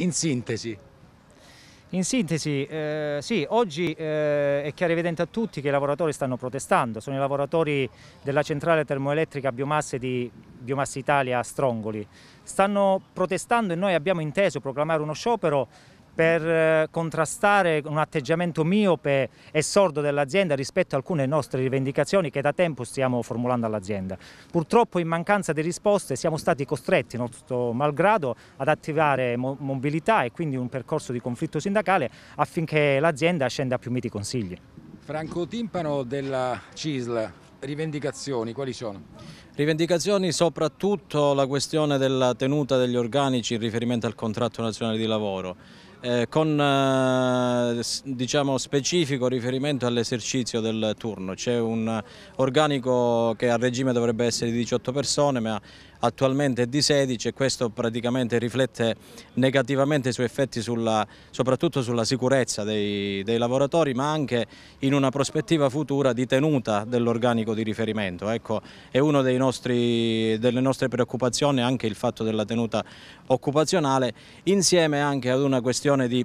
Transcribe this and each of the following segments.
In sintesi. In sintesi, eh, sì, oggi eh, è chiaro e evidente a tutti che i lavoratori stanno protestando, sono i lavoratori della centrale termoelettrica biomasse di Biomassa Italia a Strongoli. Stanno protestando e noi abbiamo inteso proclamare uno sciopero per eh, contrastare un atteggiamento miope e sordo dell'azienda rispetto a alcune nostre rivendicazioni che da tempo stiamo formulando all'azienda. Purtroppo in mancanza di risposte siamo stati costretti, nostro malgrado, ad attivare mobilità e quindi un percorso di conflitto sindacale affinché l'azienda scenda a più miti consigli. Franco Timpano della CISL, rivendicazioni quali sono? Rivendicazioni soprattutto la questione della tenuta degli organici in riferimento al contratto nazionale di lavoro eh, con eh, diciamo specifico riferimento all'esercizio del turno. C'è un organico che a regime dovrebbe essere di 18 persone ma attualmente è di 16 e questo praticamente riflette negativamente i suoi effetti sulla, soprattutto sulla sicurezza dei, dei, lavoratori ma anche in una prospettiva futura di tenuta dell'organico di riferimento. Ecco, è una delle nostre preoccupazioni anche il fatto della tenuta occupazionale insieme anche ad una questione di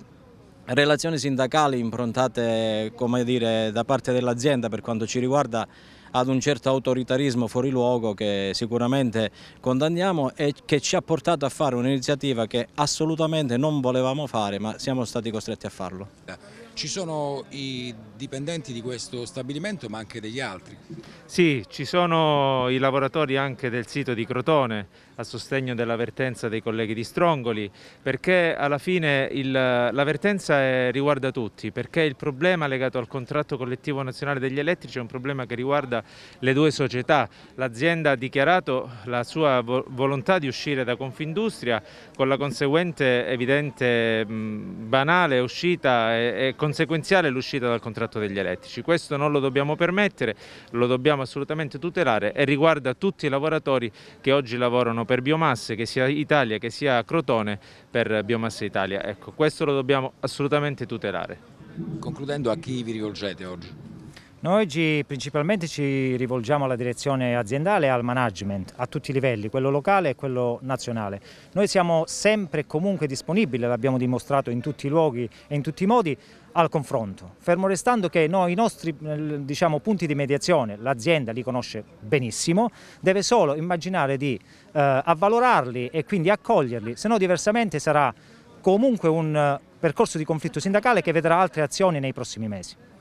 relazioni sindacali improntate come dire, da parte dell'azienda per quanto ci riguarda ad un certo autoritarismo fuori luogo che sicuramente condanniamo e che ci ha portato a fare un'iniziativa che assolutamente non volevamo fare ma siamo stati costretti a farlo. Eh, ci sono i dipendenti di questo stabilimento ma anche degli altri? Sì, ci sono i lavoratori anche del sito di Crotone a sostegno dell'avvertenza dei colleghi di Strongoli perché alla fine l'avvertenza eh, riguarda tutti perché il problema legato al contratto collettivo nazionale degli elettrici è un problema che riguarda le due società. L'azienda ha dichiarato la sua volontà di uscire da Confindustria con la conseguente evidente mh, banale uscita e, e conseguenziale l'uscita dal contratto degli elettrici. Questo non lo dobbiamo permettere, lo dobbiamo assolutamente tutelare e riguarda tutti i lavoratori che oggi lavorano per biomasse, che sia Italia, che sia Crotone, per Biomasse Italia. Ecco, questo lo dobbiamo assolutamente tutelare. Concludendo, a chi vi rivolgete oggi? Noi oggi principalmente ci rivolgiamo alla direzione aziendale e al management a tutti i livelli, quello locale e quello nazionale. Noi siamo sempre e comunque disponibili, l'abbiamo dimostrato in tutti i luoghi e in tutti i modi, al confronto, fermo restando che noi, i nostri eh, diciamo, punti di mediazione, l'azienda li conosce benissimo, deve solo immaginare di eh, avvalorarli e quindi accoglierli, se no diversamente sarà comunque un eh, percorso di conflitto sindacale che vedrà altre azioni nei prossimi mesi.